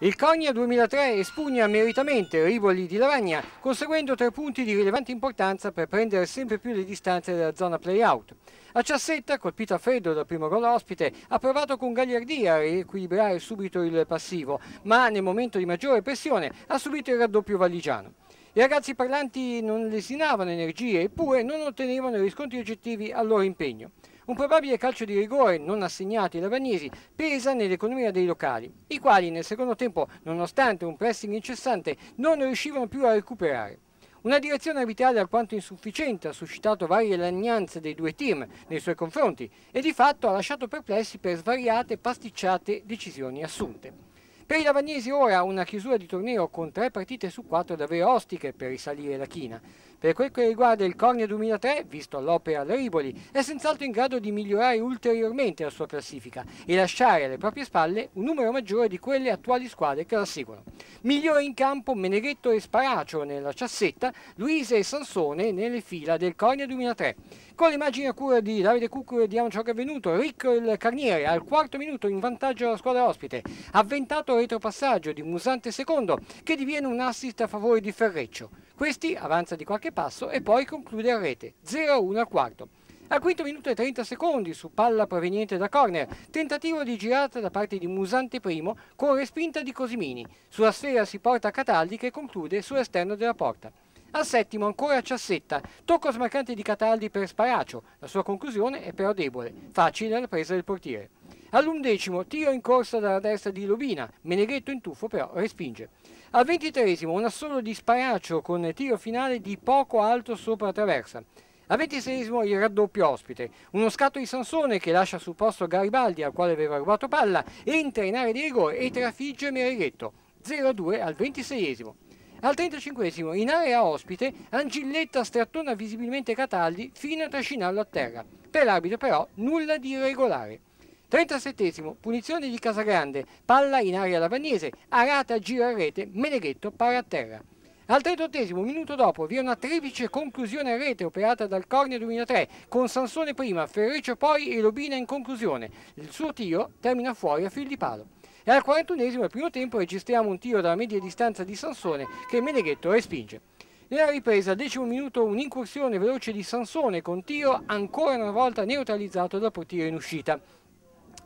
Il Cogna 2003 espugna meritamente Rivoli di Lavagna, conseguendo tre punti di rilevante importanza per prendere sempre più le distanze della zona play-out. A Ciassetta, colpito a freddo dal primo gol ospite, ha provato con gagliardia a riequilibrare subito il passivo, ma nel momento di maggiore pressione ha subito il raddoppio valigiano. I ragazzi parlanti non lesinavano energie, eppure non ottenevano riscontri oggettivi al loro impegno. Un probabile calcio di rigore non assegnato ai lavagnesi pesa nell'economia dei locali, i quali nel secondo tempo, nonostante un pressing incessante, non riuscivano più a recuperare. Una direzione arbitrale alquanto insufficiente ha suscitato varie lagnanze dei due team nei suoi confronti e di fatto ha lasciato perplessi per svariate pasticciate decisioni assunte. Per i lavagnesi ora una chiusura di torneo con tre partite su quattro davvero ostiche per risalire la china. Per quel che riguarda il Cornia 2003, visto l'opera alla Riboli, è senz'altro in grado di migliorare ulteriormente la sua classifica e lasciare alle proprie spalle un numero maggiore di quelle attuali squadre che la seguono. Migliore in campo Meneghetto e Sparacio nella Ciassetta, Luise e Sansone nelle fila del Cornia 2003. Con le immagini a cura di Davide Cucco vediamo ciò che è Venuto, Ricco il Carniere al quarto minuto in vantaggio alla squadra ospite, avventato retropassaggio di Musante secondo che diviene un assist a favore di Ferreccio. Questi avanza di qualche passo e poi conclude a rete, 0-1 al quarto. Al quinto minuto e 30 secondi su palla proveniente da corner, tentativo di girata da parte di Musante primo con respinta di Cosimini. Sulla sfera si porta Cataldi che conclude sull'esterno della porta. Al settimo ancora Ciassetta, tocco smarcante di Cataldi per Sparaccio, la sua conclusione è però debole, facile la presa del portiere. All'undecimo tiro in corsa dalla destra di Lobina, Meneghetto in tuffo però respinge. Al ventitresimo un assolo di Sparaccio con tiro finale di poco alto sopra la traversa. Al 26 il raddoppio ospite, uno scatto di Sansone che lascia sul posto Garibaldi al quale aveva rubato palla, entra in area di rigore e trafigge Merighetto, 0-2 al 26 al 35 esimo in area ospite, Angilletta strattona visibilmente Cataldi fino a trascinarlo a terra. Per l'arbitro però nulla di irregolare. 37 punizione di Casagrande, palla in area lavanese, Arata gira a rete, Meneghetto para a terra. Al 38 minuto dopo vi è una triplice conclusione a rete operata dal Cornio 2003 con Sansone prima, Ferreccio poi e Lobina in conclusione. Il suo tiro termina fuori a fil di palo. E al 41 al primo tempo registriamo un tiro dalla media distanza di Sansone che Meneghetto respinge. Nella ripresa, al decimo minuto, un'incursione veloce di Sansone con tiro ancora una volta neutralizzato dal portiere in uscita.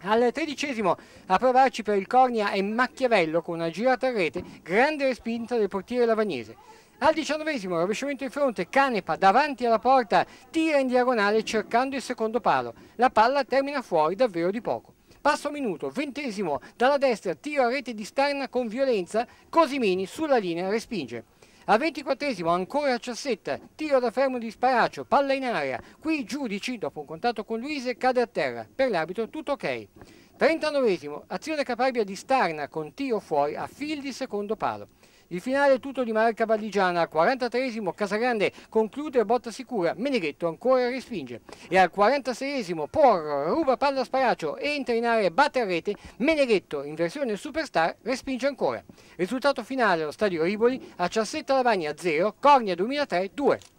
Al tredicesimo a provarci per il Cornia è Machiavello con una girata a rete, grande respinta del portiere Lavagnese. Al diciannovesimo rovesciamento in fronte, Canepa davanti alla porta tira in diagonale cercando il secondo palo. La palla termina fuori davvero di poco. Passo minuto, ventesimo, dalla destra tiro a rete di Starna con violenza, Cosimini sulla linea respinge. Al ventiquattresimo ancora Ciassetta, tiro da fermo di Sparaccio, palla in aria. Qui i giudici, dopo un contatto con Luise, cade a terra. Per l'arbitro tutto ok. 39 azione caparbia di Starna con tiro fuori a fil di secondo palo. Il finale è tutto di Marca Valigiana, al 43esimo Casagrande conclude botta sicura, Meneghetto ancora respinge e al 46esimo Porro ruba palla a Sparaccio, entra in area e batte a rete, Meneghetto in versione superstar respinge ancora. Risultato finale allo stadio Rivoli, a Ciassetta Lavagna 0, Cornia 2003 2.